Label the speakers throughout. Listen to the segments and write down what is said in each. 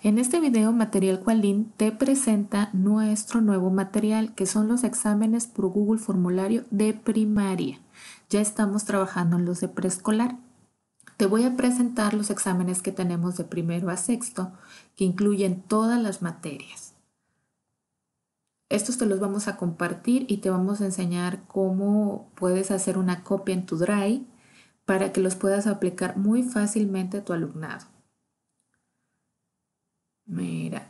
Speaker 1: En este video Material Qualin te presenta nuestro nuevo material que son los exámenes por Google Formulario de primaria. Ya estamos trabajando en los de preescolar. Te voy a presentar los exámenes que tenemos de primero a sexto, que incluyen todas las materias. Estos te los vamos a compartir y te vamos a enseñar cómo puedes hacer una copia en tu Drive para que los puedas aplicar muy fácilmente a tu alumnado. Mira,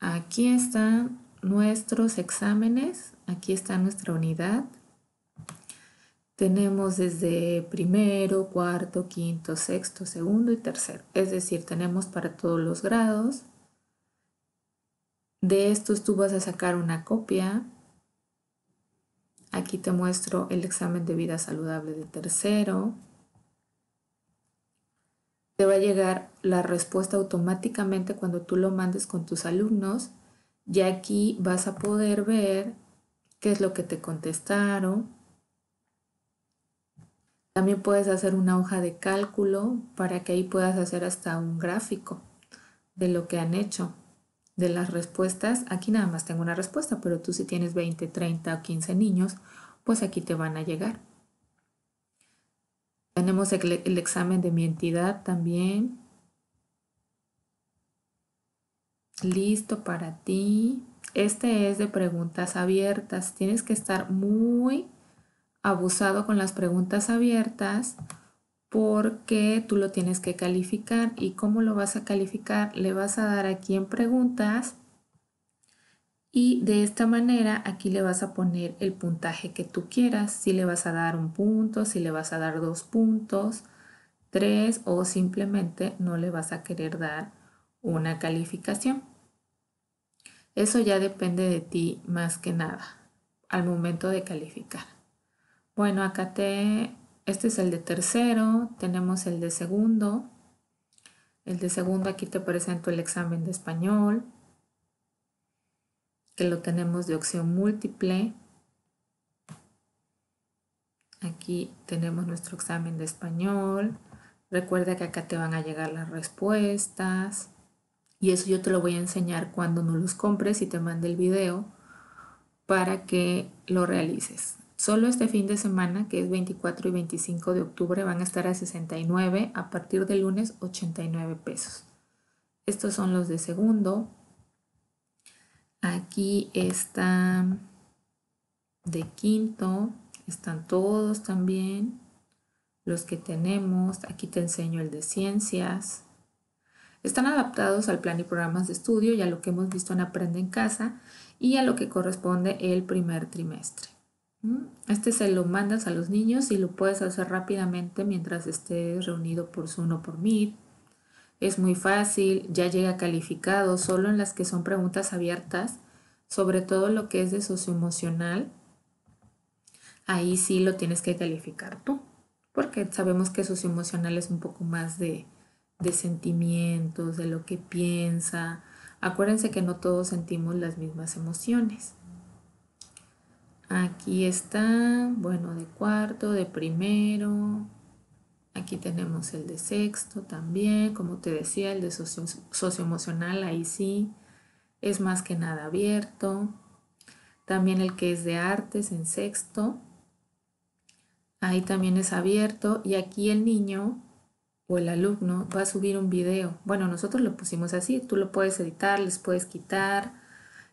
Speaker 1: aquí están nuestros exámenes, aquí está nuestra unidad. Tenemos desde primero, cuarto, quinto, sexto, segundo y tercero. Es decir, tenemos para todos los grados. De estos tú vas a sacar una copia. Aquí te muestro el examen de vida saludable de tercero te va a llegar la respuesta automáticamente cuando tú lo mandes con tus alumnos. Y aquí vas a poder ver qué es lo que te contestaron. También puedes hacer una hoja de cálculo para que ahí puedas hacer hasta un gráfico de lo que han hecho, de las respuestas. Aquí nada más tengo una respuesta, pero tú si tienes 20, 30 o 15 niños, pues aquí te van a llegar. Tenemos el, examen de mi entidad también. Listo para ti. Este es de preguntas abiertas. Tienes que estar muy abusado con las preguntas abiertas porque tú lo tienes que calificar. ¿Y cómo lo vas a calificar? Le vas a dar aquí en preguntas y de esta manera aquí le vas a poner el puntaje que tú quieras, si le vas a dar un punto, si le vas a dar dos puntos, tres o simplemente no le vas a querer dar una calificación. Eso ya depende de ti más que nada al momento de calificar. Bueno, acá te, este es el de tercero, tenemos el de segundo. El de segundo aquí te presento el examen de español, que lo tenemos de opción múltiple. Aquí tenemos nuestro examen de español. Recuerda que acá te van a llegar las respuestas. Y eso yo te lo voy a enseñar cuando no los compres y te mande el video para que lo realices. Solo este fin de semana, que es 24 y 25 de octubre, van a estar a 69, a partir del lunes 89 pesos. Estos son los de segundo, Aquí están de quinto, están todos también los que tenemos. Aquí te enseño el de ciencias. Están adaptados al plan y programas de estudio y a lo que hemos visto en Aprende en Casa y a lo que corresponde el primer trimestre. ¿Mm? Este se lo mandas a los niños y lo puedes hacer rápidamente mientras estés reunido por Zoom o por Meet es muy fácil, ya llega calificado, solo en las que son preguntas abiertas, sobre todo lo que es de socioemocional, ahí sí lo tienes que calificar tú, porque sabemos que socioemocional es un poco más de, de sentimientos, de lo que piensa. Acuérdense que no todos sentimos las mismas emociones. Aquí está, bueno, de cuarto, de primero, Aquí tenemos el de sexto también, como te decía, el de socioemocional, ahí sí, es más que nada abierto. También el que es de artes en sexto, ahí también es abierto y aquí el niño o el alumno va a subir un video. Bueno, nosotros lo pusimos así, tú lo puedes editar, les puedes quitar,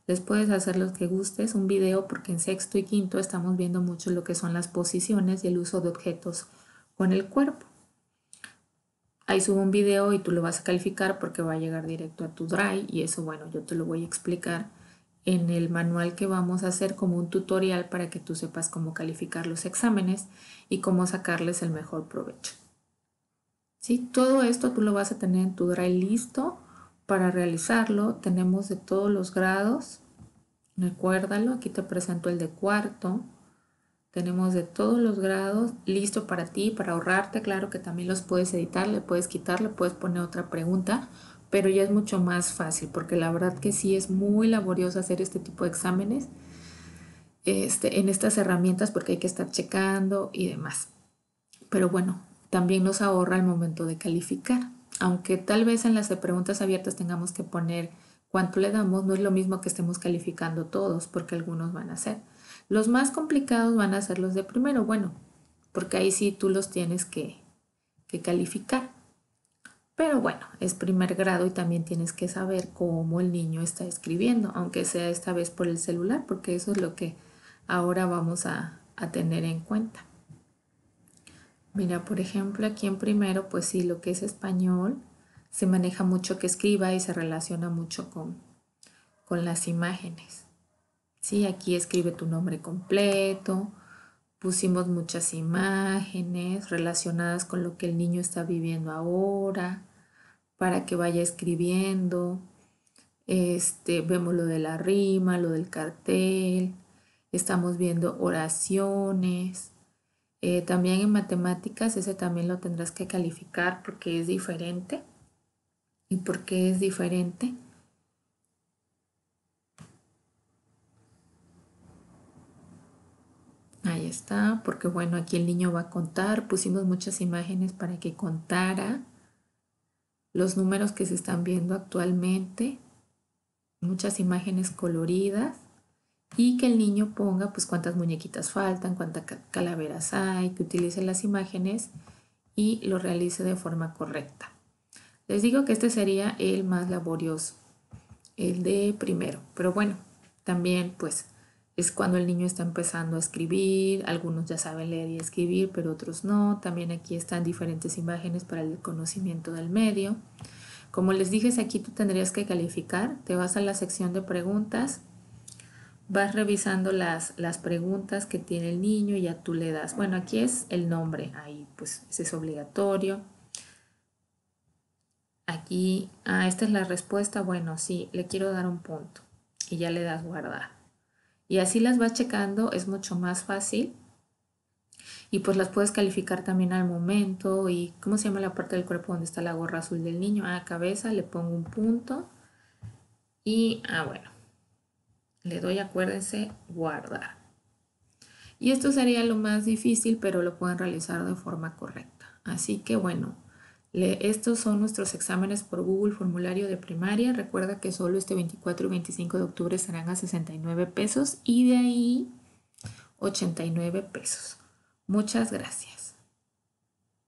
Speaker 1: les puedes hacer lo que gustes, un video porque en sexto y quinto estamos viendo mucho lo que son las posiciones y el uso de objetos con el cuerpo ahí subo un video y tú lo vas a calificar porque va a llegar directo a tu drive y eso bueno, yo te lo voy a explicar en el manual que vamos a hacer como un tutorial para que tú sepas cómo calificar los exámenes y cómo sacarles el mejor provecho. ¿Sí? Todo esto tú lo vas a tener en tu drive listo para realizarlo. Tenemos de todos los grados. Recuérdalo, aquí te presento el de cuarto, tenemos de todos los grados, listo para ti, para ahorrarte. Claro que también los puedes editar, le puedes quitar, le puedes poner otra pregunta, pero ya es mucho más fácil porque la verdad que sí es muy laborioso hacer este tipo de exámenes este, en estas herramientas porque hay que estar checando y demás. Pero bueno, también nos ahorra el momento de calificar. Aunque tal vez en las preguntas abiertas tengamos que poner cuánto le damos, no es lo mismo que estemos calificando todos porque algunos van a ser. Los más complicados van a ser los de primero, bueno, porque ahí sí tú los tienes que, calificar. Pero bueno, es primer grado y también tienes que saber cómo el niño está escribiendo, aunque sea esta vez por el celular, porque eso es lo que ahora vamos a, tener en cuenta. Mira, por ejemplo, aquí en primero, pues sí, lo que es español, se maneja mucho que escriba y se relaciona mucho con las imágenes. ¿sí? Aquí escribe tu nombre completo. Pusimos muchas imágenes relacionadas con lo que el niño está viviendo ahora para que vaya escribiendo. Este, vemos lo de la rima, lo del cartel, estamos viendo oraciones. Eh, también en matemáticas, ese también lo tendrás que calificar porque es diferente. ¿Y por qué es diferente? porque bueno, aquí el niño va a contar, pusimos muchas imágenes para que contara los números que se están viendo actualmente, muchas imágenes coloridas y que el niño ponga pues cuántas muñequitas faltan, cuántas calaveras hay, que utilice las imágenes y lo realice de forma correcta. Les digo que este sería el más laborioso, el de primero, pero bueno, también pues es cuando el niño está empezando a escribir, algunos ya saben leer y escribir, pero otros no. También aquí están diferentes imágenes para el conocimiento del medio. Como les dije, aquí tú tendrías que calificar, te vas a la sección de preguntas, vas revisando las, las preguntas que tiene el niño y ya tú le das. Bueno, aquí es el nombre, ahí pues ese es obligatorio. Aquí, ah, esta es la respuesta, bueno, sí, le quiero dar un punto y ya le das guardar y así las vas checando, es mucho más fácil y pues las puedes calificar también al momento y cómo se llama la parte del cuerpo donde está la gorra azul del niño, a ah, la cabeza, le pongo un punto y ah bueno, le doy acuérdense guardar. Y esto sería lo más difícil, pero lo pueden realizar de forma correcta. Así que bueno, estos son nuestros exámenes por Google Formulario de Primaria. Recuerda que solo este 24 y 25 de octubre serán a 69 pesos y de ahí 89 pesos. Muchas gracias.